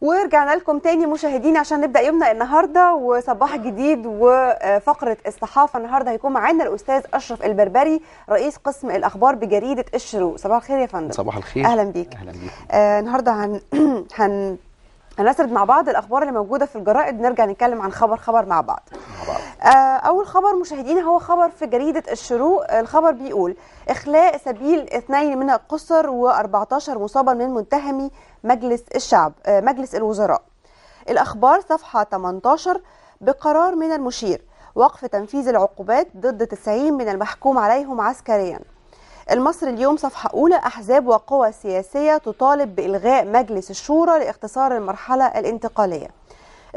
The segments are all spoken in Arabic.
ورجعنا لكم تاني مشاهدينا عشان نبدا يومنا النهارده وصباح جديد وفقره الصحافه النهارده هيكون معانا الاستاذ اشرف البربري رئيس قسم الاخبار بجريده الشروق صباح الخير يا فندم صباح الخير اهلا بيك اهلا بيك آه النهارده هن... هن هنسرد مع بعض الاخبار اللي موجوده في الجرائد نرجع نتكلم عن خبر خبر مع بعض آه، اول خبر مشاهدينا هو خبر في جريده الشروق الخبر بيقول اخلاء سبيل اثنين من القصر و14 مصابا من منتهمي مجلس الشعب آه، مجلس الوزراء الاخبار صفحه 18 بقرار من المشير وقف تنفيذ العقوبات ضد 90 من المحكوم عليهم عسكريا المصر اليوم صفحة أولى أحزاب وقوى سياسية تطالب بإلغاء مجلس الشورى لاختصار المرحلة الانتقالية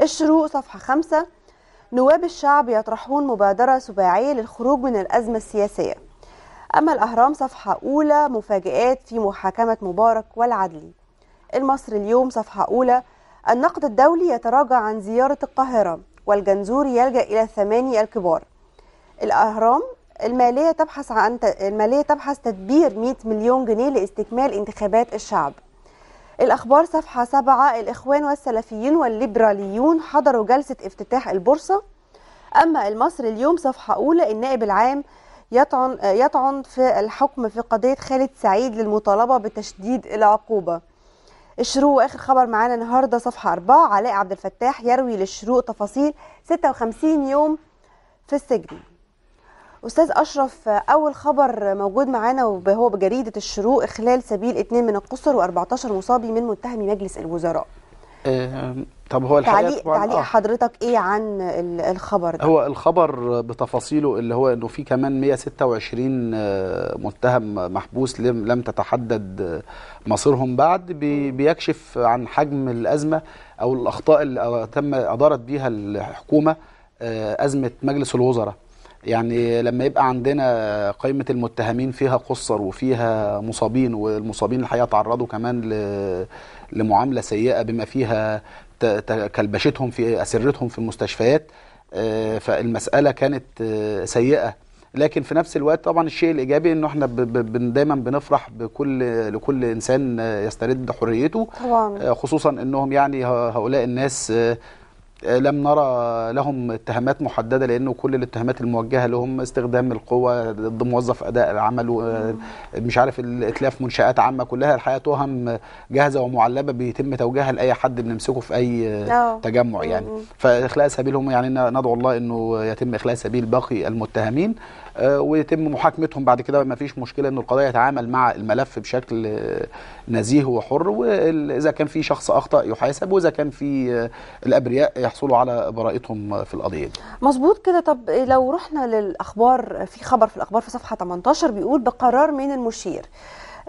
الشروق صفحة خمسة نواب الشعب يطرحون مبادرة سباعية للخروج من الأزمة السياسية أما الأهرام صفحة أولى مفاجآت في محاكمة مبارك والعدلي المصر اليوم صفحة أولى النقد الدولي يتراجع عن زيارة القاهرة والجنزور يلجأ إلى الثماني الكبار الأهرام الماليه تبحث عن الماليه تبحث تدبير 100 مليون جنيه لاستكمال انتخابات الشعب الأخبار صفحة 7 الإخوان والسلفيين والليبراليون حضروا جلسة افتتاح البورصة أما المصري اليوم صفحة أولى النائب العام يطعن, يطعن في الحكم في قضية خالد سعيد للمطالبة بتشديد العقوبة الشروق آخر خبر معانا النهاردة صفحة 4 علاء عبد الفتاح يروي للشروق تفاصيل 56 يوم في السجن استاذ اشرف اول خبر موجود معانا وهو بجريده الشروق اخلال سبيل اثنين من القصر و14 مصابي من متهمي مجلس الوزراء آه، طب هو الحقيقه تعليق, تعليق آه. حضرتك ايه عن الخبر ده؟ هو الخبر بتفاصيله اللي هو انه في كمان 126 آه، متهم محبوس لم تتحدد مصيرهم بعد بيكشف عن حجم الازمه او الاخطاء اللي تم ادارت بيها الحكومه ازمه مجلس الوزراء يعني لما يبقى عندنا قائمة المتهمين فيها قصر وفيها مصابين والمصابين الحقيقة تعرضوا كمان لمعاملة سيئة بما فيها كلبشتهم في أسرتهم في المستشفيات آه، فالمسألة كانت آه، سيئة لكن في نفس الوقت طبعا الشيء الايجابي انه احنا دايما بنفرح بكل لكل انسان يسترد حريته طبعا. آه، خصوصا انهم يعني هؤلاء الناس لم نرى لهم اتهامات محدده لانه كل الاتهامات الموجهه لهم استخدام القوه ضد موظف اداء العمل مش عارف الاتلاف منشات عامه كلها الحقيقه تهم جاهزه ومعلبه بيتم توجيهها لاي حد بنمسكه في اي أوه. تجمع يعني فاخلاء سبيلهم يعني ندعو الله انه يتم اخلاء سبيل باقي المتهمين آه، ويتم محاكمتهم بعد كده ما فيش مشكله ان القضاء يتعامل مع الملف بشكل آه، نزيه وحر واذا كان في شخص اخطا يحاسب واذا كان في آه، الابرياء يحصلوا على براءتهم في القضيه دي مظبوط كده طب لو رحنا للاخبار في خبر في الاخبار في صفحه 18 بيقول بقرار من المشير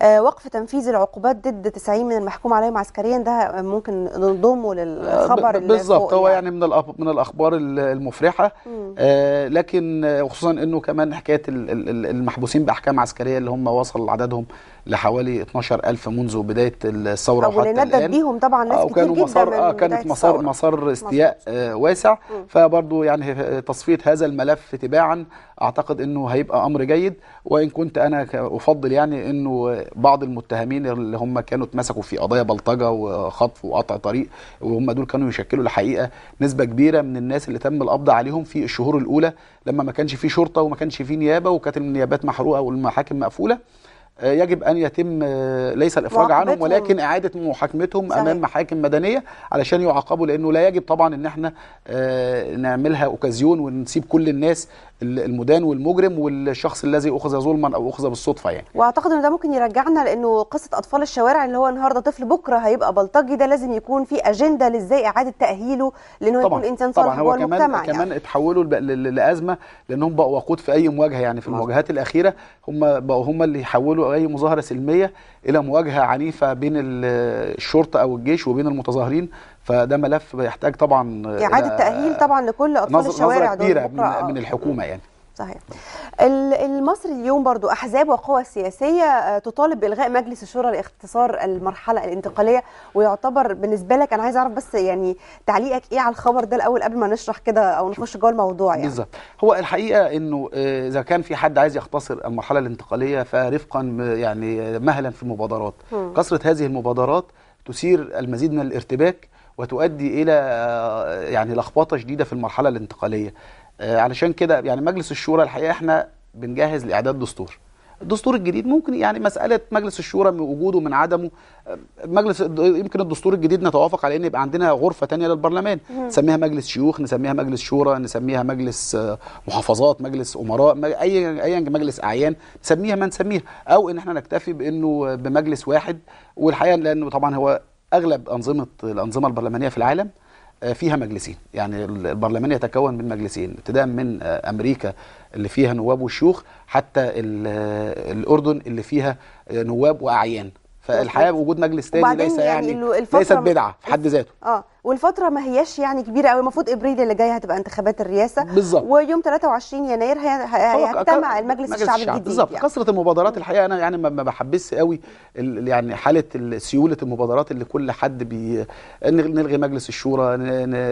آه، وقف تنفيذ العقوبات ضد 90 من المحكوم عليهم عسكريا ده ممكن نضمه للخبر آه، بالظبط هو يعني, يعني من من الاخبار المفرحه آه، لكن خصوصا انه كمان حكايه المحبوسين باحكام عسكريه اللي هم وصل عددهم لحوالي 12000 منذ بدايه الثوره وحتى الان بيهم طبعا ناس كتير جدا مصر آه كانت مصر, مسار استياء آه واسع فبرضه يعني تصفيه هذا الملف تباعا اعتقد انه هيبقى امر جيد وان كنت انا افضل يعني انه بعض المتهمين اللي هم كانوا اتمسكوا في قضايا بلطجه وخطف وقطع طريق وهم دول كانوا يشكلوا الحقيقه نسبه كبيره من الناس اللي تم القبض عليهم في الشهور الاولى لما ما كانش في شرطه وما كانش في نيابه وكانت النيابات محروقه والمحاكم مقفوله آه، يجب ان يتم آه، ليس الافراج عنهم ولكن اعاده محاكمتهم صحيح. امام محاكم مدنيه علشان يعاقبوا لانه لا يجب طبعا ان احنا آه، نعملها اوكازيون ونسيب كل الناس المدان والمجرم والشخص الذي اخذ ظلما او اخذ بالصدفه يعني واعتقد ان ده ممكن يرجعنا لانه قصه اطفال الشوارع اللي هو النهارده طفل بكره هيبقى بلطجي ده لازم يكون في اجنده لازاي اعاده تاهيله لانه طبعًا يكون انسان صالح طبعا هو كمان يعني. كمان اتحولوا لازمه لانهم بقوا وقود في اي مواجهه يعني في المواجهات الاخيره هم بقوا هم اللي يحولوا اي مظاهره سلميه الى مواجهه عنيفه بين الشرطه او الجيش وبين المتظاهرين فده ملف بيحتاج طبعا اعاده تاهيل طبعا لكل اطفال نظر الشوارع نظرة كبيره من, من الحكومه يعني صحيح المصري اليوم برضو أحزاب وقوى سياسية آه، تطالب بإلغاء مجلس الشورى لاختصار المرحلة الانتقالية ويعتبر بالنسبة لك أنا عايز أعرف بس يعني تعليقك إيه على الخبر ده الأول قبل ما نشرح كده أو نخش جوه الموضوع يعني بالظبط هو الحقيقة إنه آه، إذا كان في حد عايز يختصر المرحلة الانتقالية فرفقا يعني مهلا في المبادرات كثرة هذه المبادرات تثير المزيد من الارتباك وتؤدي الى آه، يعني لخبطه شديده في المرحله الانتقاليه آه، علشان كده يعني مجلس الشورى الحقيقه احنا بنجهز لاعداد دستور الدستور الجديد ممكن يعني مساله مجلس الشورى من وجوده من عدمه آه، مجلس يمكن الدستور الجديد نتوافق على ان يبقى عندنا غرفه تانية للبرلمان نسميها مجلس شيوخ نسميها مجلس شورى نسميها مجلس محافظات مجلس امراء اي اي مجلس اعيان نسميها ما نسميها او ان احنا نكتفي بانه بمجلس واحد والحقيقه لانه طبعا هو اغلب انظمه الانظمه البرلمانيه في العالم آه، فيها مجلسين يعني البرلمان يتكون من مجلسين ابتداء من آه، امريكا اللي فيها نواب وشيوخ حتى آه، الاردن اللي فيها نواب واعيان فالحقيقه وجود مجلس تاني ليس يعني, يعني ليست بدعه في حد ذاته اه والفتره ما هياش يعني كبيره قوي المفروض ابريل اللي جاي هتبقى انتخابات الرئاسه بالظبط ويوم 23 يناير هيجتمع المجلس الشعبي الجديد بالظبط يعني. كثره المبادرات الحقيقه انا يعني ما بحبسش قوي يعني حاله سيوله المبادرات اللي كل حد بي نلغي مجلس الشورى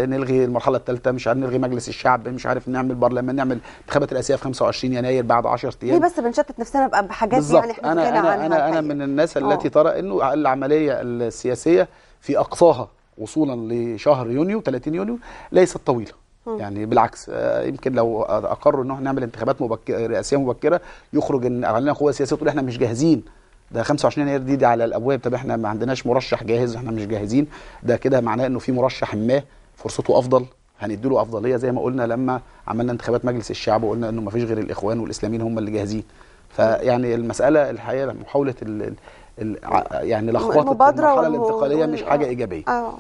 نلغي المرحله الثالثه مش عارف نلغي مجلس الشعب مش عارف نعمل برلمان نعمل انتخابات الرئاسيه في 25 يناير بعد 10 ايام ليه بس بنشتت نفسنا بقى بحاجات بالزبط. يعني احنا انا انا انا, أنا من الناس التي آه. ترى انه العمليه السياسيه في اقصاها وصولا لشهر يونيو 30 يونيو ليست طويله م. يعني بالعكس آه، يمكن لو اقروا ان احنا نعمل انتخابات مبكره رئاسيه مبكره يخرج ان علينا قوه سياسيه تقول احنا مش جاهزين ده 25 يناير دي, دي على الابواب طب احنا ما عندناش مرشح جاهز احنا مش جاهزين ده كده معناه انه في مرشح ما فرصته افضل هندي له افضليه زي ما قلنا لما عملنا انتخابات مجلس الشعب وقلنا انه ما فيش غير الاخوان والاسلاميين هم اللي جاهزين فيعني المساله الحقيقه محاوله يعني لخبطه المرحله الانتقاليه مش حاجه آه. ايجابيه آه.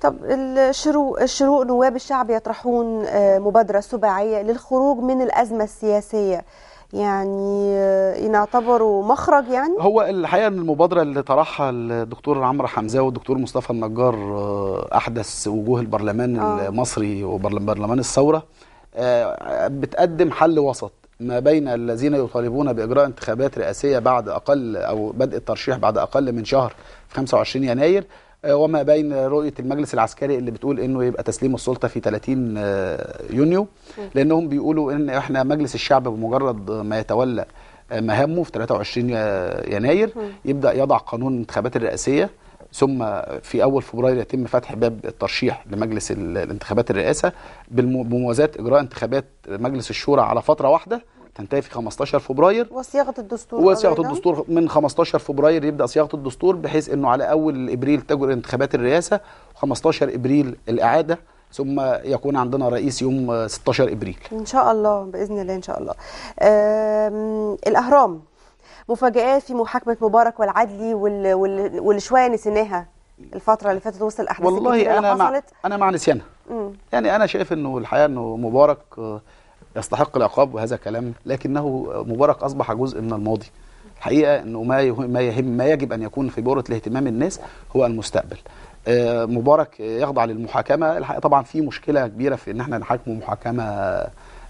طب الشروق الشروق نواب الشعب يطرحون آه، مبادره سباعيه للخروج من الازمه السياسيه يعني اعتبروا آه، مخرج يعني هو الحقيقه ان المبادره اللي طرحها الدكتور عمرو حمزه والدكتور مصطفى النجار احدث وجوه البرلمان آه. المصري وبرلمان الثوره بتقدم حل وسط ما بين الذين يطالبون بإجراء انتخابات رئاسية بعد أقل أو بدء الترشيح بعد أقل من شهر في 25 يناير آه، وما بين رؤية المجلس العسكري اللي بتقول انه يبقى تسليم السلطة في 30 آه، يونيو لانهم بيقولوا ان احنا مجلس الشعب بمجرد ما يتولى آه، مهامه في 23 يناير يبدأ يضع قانون الانتخابات الرئاسية ثم في اول فبراير يتم فتح باب الترشيح لمجلس الانتخابات الرئاسه بموازاه اجراء انتخابات مجلس الشورى على فتره واحده تنتهي في 15 فبراير وصياغه الدستور وصياغه الدستور من 15 فبراير يبدا صياغه الدستور بحيث انه على اول ابريل تجري انتخابات الرئاسه و15 ابريل الاعاده ثم يكون عندنا رئيس يوم 16 ابريل ان شاء الله باذن الله ان شاء الله الاهرام مفاجآت في محاكمة مبارك والعدلي واللي وال... شوية نسيناها الفترة اللي فاتت وصل الأحداث والله أنا حصلت مع... أنا مع نسيانها يعني أنا شايف إنه الحقيقة إنه مبارك آه، يستحق العقاب وهذا كلام لكنه مبارك أصبح جزء من الماضي الحقيقة إنه ما ما يهم ما يجب أن يكون في بورة الاهتمام الناس هو المستقبل آه، مبارك يخضع للمحاكمة الحقيقة طبعا في مشكلة كبيرة في إن احنا نحاكمه محاكمة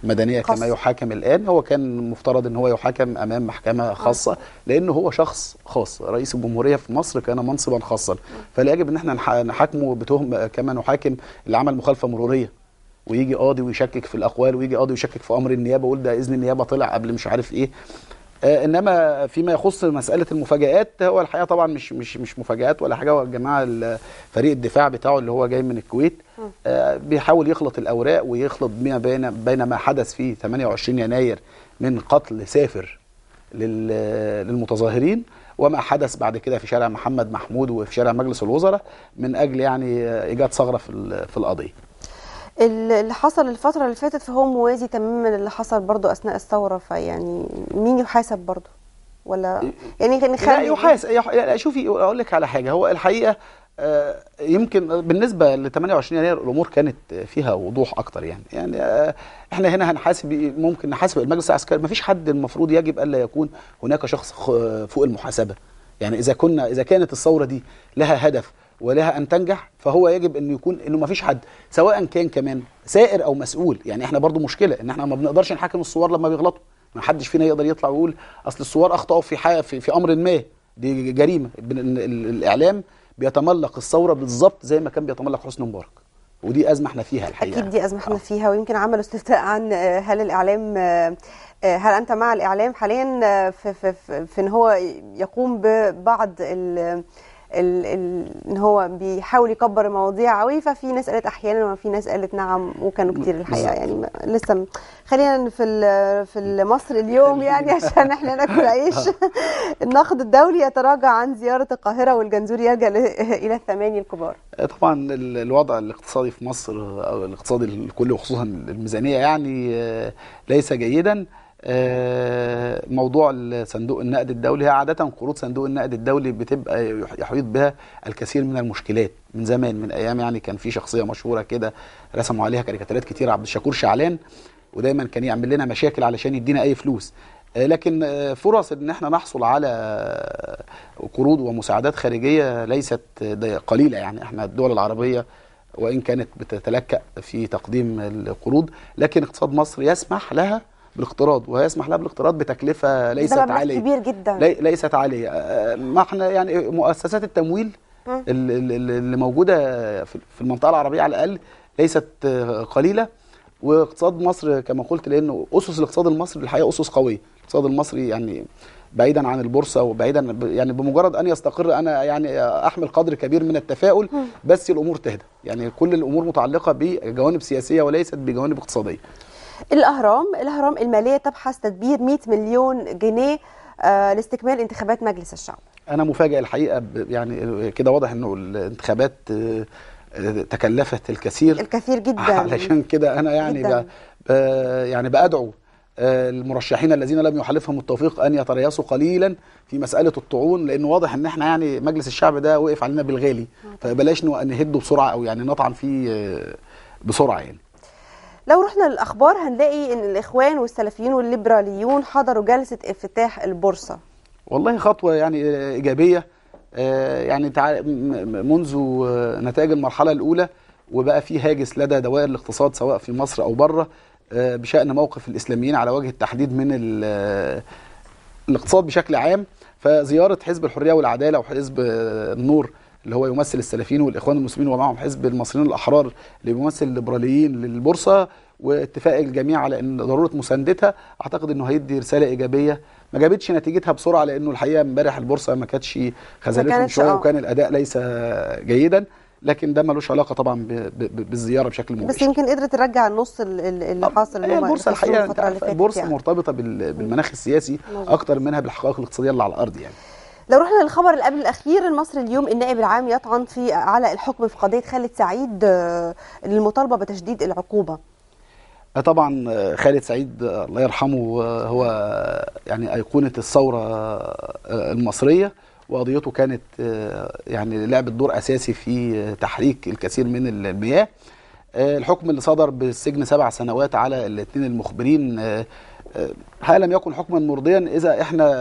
مدنيه خاص. كما يحاكم الان هو كان مفترض ان هو يحاكم امام محكمه آه. خاصه لان هو شخص خاص رئيس الجمهوريه في مصر كان منصبا خاصا آه. فلا يجب ان احنا نحاكمه بتهم كما نحاكم اللي عمل مخالفه مروريه ويجي قاضي ويشكك في الاقوال ويجي قاضي ويشكك في امر النيابه ويقول ده اذن النيابه طلع قبل مش عارف ايه آه، انما فيما يخص مساله المفاجات هو الحقيقه طبعا مش مش مش مفاجات ولا حاجه هو فريق الدفاع بتاعه اللي هو جاي من الكويت آه، بيحاول يخلط الاوراق ويخلط ما بين بين ما حدث في 28 يناير من قتل سافر للمتظاهرين وما حدث بعد كده في شارع محمد محمود وفي شارع مجلس الوزراء من اجل يعني آه، ايجاد ثغره في القضيه اللي حصل الفترة اللي فاتت فهو موازي تماما اللي حصل برضو أثناء الثورة فيعني مين يحاسب برضو ولا إيه، يعني نخلي لا يحاسب لا شوفي أقول لك على حاجة هو الحقيقة آه، يمكن بالنسبة ل 28 يناير الأمور كانت فيها وضوح أكتر يعني يعني آه، إحنا هنا هنحاسب ممكن نحاسب المجلس العسكري ما فيش حد المفروض يجب ألا يكون هناك شخص فوق المحاسبة يعني إذا كنا إذا كانت الثورة دي لها هدف ولها ان تنجح فهو يجب ان يكون انه ما فيش حد سواء كان كمان سائر او مسؤول يعني احنا برضو مشكله ان احنا ما بنقدرش نحاكم الصور لما بيغلطوا ما حدش فينا يقدر يطلع ويقول اصل الصور اخطاوا في حاجه في, في امر ما دي جريمه الاعلام بيتملق الثوره بالظبط زي ما كان بيتملق حسني مبارك ودي ازمه احنا فيها الحقيقه اكيد دي ازمه احنا آه. فيها ويمكن عملوا استفتاء عن آه، هل الاعلام آه، هل انت مع الاعلام حاليا في, في, في, في ان هو يقوم ببعض ال ال ال ان هو بيحاول يكبر المواضيع قوي ففي ناس قالت احيانا وفي ناس قالت نعم وكانوا كتير الحقيقه يعني لسه خلينا في في مصر اليوم يعني عشان احنا ناكل عيش آه. النقد الدولي يتراجع عن زياره القاهره والجنزور يلجا الى الثماني الكبار آه، طبعا الوضع الاقتصادي في مصر او الاقتصادي الكلي وخصوصا الميزانيه يعني آه، ليس جيدا آه، موضوع صندوق النقد الدولي هي عادة قروض صندوق النقد الدولي بتبقى يحيط بها الكثير من المشكلات من زمان من أيام يعني كان في شخصية مشهورة كده رسموا عليها كاريكاتيرات كتير عبد الشكور شعلان ودايما كان يعمل لنا مشاكل علشان يدينا أي فلوس آه، لكن آه، فرص ان احنا نحصل على قروض ومساعدات خارجيه ليست قليله يعني احنا الدول العربيه وان كانت بتتلكأ في تقديم القروض لكن اقتصاد مصر يسمح لها بالاقتراض وهيسمح لها بالاقتراض بتكلفه ليست عاليه كبير جدا ليست عاليه آه، ما احنا يعني مؤسسات التمويل اللي موجوده في المنطقه العربيه على الاقل ليست آه، قليله واقتصاد مصر كما قلت لانه اسس الاقتصاد المصري الحقيقه اسس قويه الاقتصاد المصري يعني بعيدا عن البورصه وبعيدا يعني بمجرد ان يستقر انا يعني احمل قدر كبير من التفاؤل بس الامور تهدى يعني كل الامور متعلقه بجوانب سياسيه وليست بجوانب اقتصاديه الاهرام الاهرام الماليه تبحث تدبير 100 مليون جنيه آه، لاستكمال انتخابات مجلس الشعب انا مفاجئ الحقيقه يعني كده واضح انه الانتخابات آه، آه، تكلفت الكثير الكثير جدا علشان كده انا يعني جداً. بأ يعني بادعو المرشحين الذين لم يحالفهم التوفيق ان يتريثوا قليلا في مساله الطعون لان واضح ان احنا يعني مجلس الشعب ده وقف علينا بالغالي نعم. فبلاش نهده بسرعه او يعني نطعن فيه بسرعه يعني لو رحنا للاخبار هنلاقي ان الاخوان والسلفيين والليبراليون حضروا جلسه افتتاح البورصه والله خطوه يعني ايجابيه آه، يعني منذ نتائج المرحله الاولى وبقى في هاجس لدى دوائر الاقتصاد سواء في مصر او بره آه، بشان موقف الاسلاميين على وجه التحديد من الاقتصاد بشكل عام فزياره حزب الحريه والعداله وحزب النور اللي هو يمثل السلفيين والاخوان المسلمين ومعهم حزب المصريين الاحرار اللي بيمثل الليبراليين للبورصه واتفاق الجميع على ان ضروره مساندتها اعتقد انه هيدي رساله ايجابيه ما جابتش نتيجتها بسرعه لانه الحقيقه امبارح البورصه ما كانتش خذلتهم شويه آه. وكان الاداء ليس جيدا لكن ده ملوش علاقه طبعا بالزياره بشكل مباشر بس يمكن قدرت ترجع النص اللي حاصل اللي البورصه الحقيقه الفتره اللي فاتت البورصه يعني. مرتبطه بالمناخ السياسي اكتر منها بالحقائق الاقتصاديه اللي على الارض يعني لو رحنا للخبر اللي قبل الاخير المصري اليوم النائب العام يطعن في على الحكم في قضيه خالد سعيد آه، للمطالبه بتشديد العقوبه آه، طبعا آه، خالد سعيد الله يرحمه هو يعني ايقونه الثوره المصريه وقضيته كانت يعني لعبت دور اساسي في تحريك الكثير من المياه الحكم اللي صدر بالسجن سبع سنوات على الاثنين المخبرين هل لم يكن حكما مرضيا اذا احنا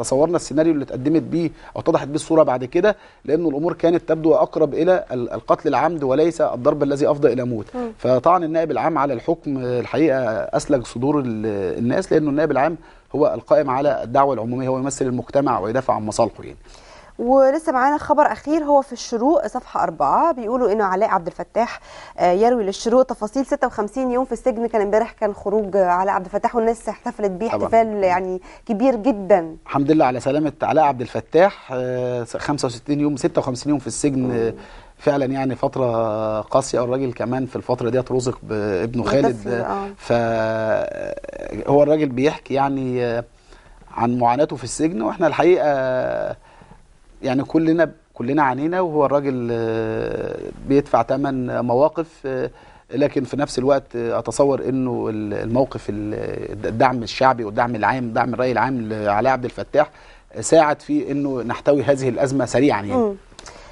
تصورنا السيناريو اللي اتقدمت بيه او اتضحت بيه الصوره بعد كده لانه الامور كانت تبدو اقرب الى القتل العمد وليس الضرب الذي افضى الى موت فطعن النائب العام على الحكم الحقيقه اسلج صدور الناس لانه النائب العام هو القائم على الدعوه العموميه هو يمثل المجتمع ويدافع عن مصالحه يعني ولسه معانا خبر اخير هو في الشروق صفحه أربعة بيقولوا انه علاء عبد الفتاح آه، يروي للشروق تفاصيل 56 يوم في السجن كان امبارح كان خروج علاء عبد الفتاح والناس احتفلت بيه احتفال يعني كبير جدا الحمد لله على سلامه علاء عبد الفتاح 65 آه، يوم 56 يوم في السجن آه، فعلا يعني فتره قاسيه الراجل كمان في الفتره ديت رزق بابنه خالد آه. فهو الراجل بيحكي يعني عن معاناته في السجن واحنا الحقيقه يعني كلنا كلنا عانينا وهو الراجل آه، بيدفع ثمن مواقف آه، لكن في نفس الوقت آه، اتصور انه الموقف الدعم الشعبي والدعم العام دعم الراي العام لعلي عبد الفتاح ساعد في انه نحتوي هذه الازمه سريعا يعني م.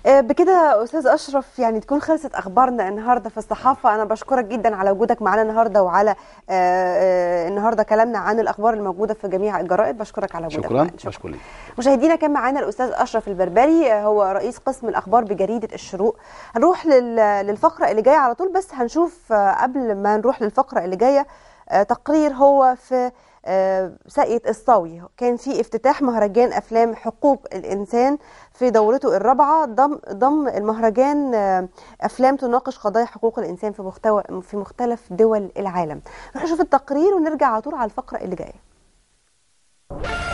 آه، بكده استاذ اشرف يعني تكون خلصت اخبارنا النهارده في الصحافه انا بشكرك جدا على وجودك معانا النهارده وعلى آه، آه، النهارده كلامنا عن الاخبار الموجوده في جميع الجرائد بشكرك على وجودك شكرا شكرا مشاهدينا كان معانا الاستاذ اشرف البربري هو رئيس قسم الاخبار بجريده الشروق هنروح للفقره اللي جايه على طول بس هنشوف قبل ما نروح للفقره اللي جايه آه، تقرير هو في آه، ساقية الصاوي كان في افتتاح مهرجان أفلام حقوق الإنسان في دورته الرابعة ضم, ضم المهرجان آه، أفلام تناقش قضايا حقوق الإنسان في, مختو... في مختلف دول العالم نشوف التقرير ونرجع على طول على الفقرة اللي جاية